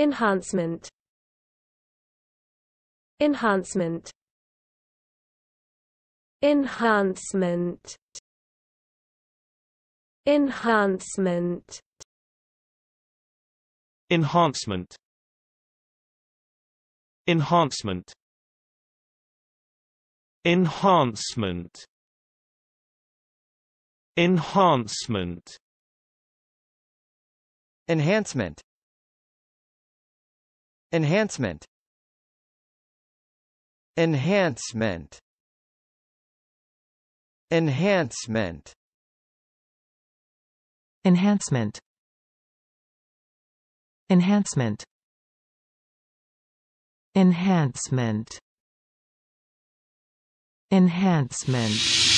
Enhancement Enhancement Enhancement Enhancement Enhancement Enhancement Enhancement Enhancement Enhancement Enhancement Enhancement Enhancement Enhancement Enhancement Enhancement Enhancement